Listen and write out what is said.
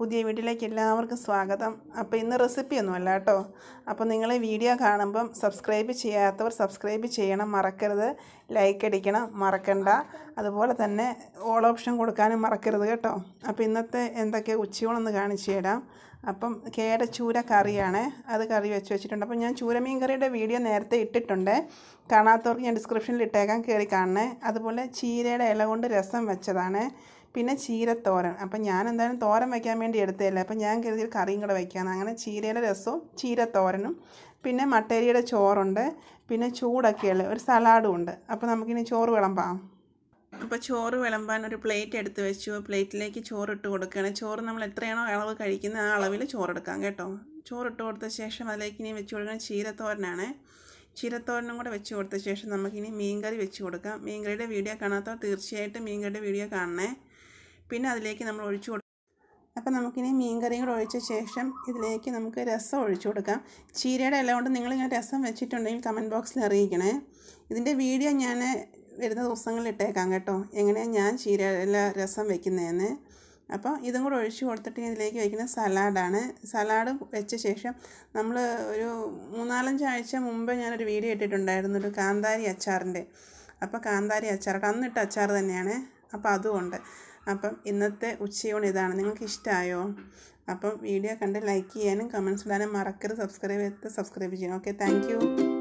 പുതിയ വീട്ടിലേക്ക് എല്ലാവർക്കും സ്വാഗതം അപ്പോൾ ഇന്ന് റെസിപ്പിയൊന്നും അല്ല കേട്ടോ അപ്പോൾ നിങ്ങൾ വീഡിയോ കാണുമ്പം സബ്സ്ക്രൈബ് ചെയ്യാത്തവർ സബ്സ്ക്രൈബ് ചെയ്യണം മറക്കരുത് ലൈക്ക് അടിക്കണം മറക്കണ്ട അതുപോലെ തന്നെ ഓൾ ഓപ്ഷൻ കൊടുക്കാനും മറക്കരുത് കേട്ടോ അപ്പോൾ ഇന്നത്തെ എന്തൊക്കെ ഉച്ചയോളൊന്ന് കാണിച്ചു തരാം അപ്പം കേട ചൂര കറിയാണ് അത് കറി വെച്ച് വെച്ചിട്ടുണ്ട് അപ്പം ഞാൻ ചൂരമീൻ കറിയുടെ വീഡിയോ നേരത്തെ ഇട്ടിട്ടുണ്ട് കാണാത്തവർക്ക് ഞാൻ ഡിസ്ക്രിപ്ഷനിൽ ഇട്ടേക്കാൻ കയറി കാണണേ അതുപോലെ ചീരയുടെ ഇല കൊണ്ട് രസം വെച്ചതാണ് പിന്നെ ചീരത്തോരൻ അപ്പം ഞാൻ എന്തായാലും തോരൻ വയ്ക്കാൻ വേണ്ടി എടുത്തതല്ലേ അപ്പം ഞാൻ കരുതി കറിയും കൂടെ വയ്ക്കാം അങ്ങനെ ചീരയുടെ രസവും ചീരത്തോരനും പിന്നെ മട്ടേരിയുടെ ചോറുണ്ട് പിന്നെ ചൂടൊക്കെയുള്ള ഒരു സലാഡും ഉണ്ട് അപ്പോൾ നമുക്കിനി ചോറ് വിളമ്പാം അപ്പോൾ ചോറ് വിളമ്പാൻ ഒരു പ്ലേറ്റ് എടുത്ത് വെച്ചു പ്ലേറ്റിലേക്ക് ചോറ് ഇട്ട് കൊടുക്കുകയാണ് ചോറ് നമ്മൾ എത്രയാണോ അളവ് കഴിക്കുന്നത് ആ അളവിൽ ചോറ് എടുക്കാം കേട്ടോ ചോറ് ഇട്ട് കൊടുത്ത ശേഷം അതിലേക്ക് ഇനി വെച്ച് കൊടുക്കുന്നത് ചീരത്തോരനാണ് ചീരത്തോരനും കൂടെ വെച്ച് കൊടുത്ത ശേഷം നമുക്കിനി മീൻകറി വെച്ച് കൊടുക്കാം മീൻകറിയുടെ വീഡിയോ കാണാത്തോ തീർച്ചയായിട്ടും മീൻകറിയുടെ വീഡിയോ കാണണേ പിന്നെ അതിലേക്ക് നമ്മൾ ഒഴിച്ചു കൊടുക്കും അപ്പം നമുക്കിനി കറിയും കൂടെ ഒഴിച്ച ശേഷം ഇതിലേക്ക് നമുക്ക് രസം ഒഴിച്ചു കൊടുക്കാം ചീരയുടെ ഇല കൊണ്ട് നിങ്ങളിങ്ങനെ രസം വെച്ചിട്ടുണ്ടെങ്കിൽ കമൻറ്റ് ബോക്സിൽ അറിയിക്കണേ ഇതിൻ്റെ വീഡിയോ ഞാൻ വരുന്ന ദിവസങ്ങളിൽ ഇട്ടേക്കാം കേട്ടോ എങ്ങനെയാണ് ഞാൻ ഇല രസം വെക്കുന്നതെന്ന് അപ്പോൾ ഇതും കൂടെ ഒഴിച്ചു കൊടുത്തിട്ട് ഇതിലേക്ക് വയ്ക്കുന്ന സലാഡാണ് സലാഡ് വെച്ച ശേഷം നമ്മൾ ഒരു മൂന്നാലഞ്ചാഴ്ച മുമ്പ് ഞാനൊരു വീഡിയോ ഇട്ടിട്ടുണ്ടായിരുന്നു ഒരു കാന്താരി അച്ചാറിൻ്റെ അപ്പോൾ കാന്താരി അച്ചാർ അന്നിട്ട അച്ചാർ തന്നെയാണ് അപ്പോൾ അതുകൊണ്ട് അപ്പം ഇന്നത്തെ ഉച്ചയൂണ് ഇതാണ് നിങ്ങൾക്ക് ഇഷ്ടമായോ അപ്പം വീഡിയോ കണ്ട് ലൈക്ക് ചെയ്യാനും കമൻസ് ഇടാനും മറക്കരുത് സബ്സ്ക്രൈബ് ചെയ്ത് സബ്സ്ക്രൈബ് ചെയ്യണം ഓക്കെ താങ്ക്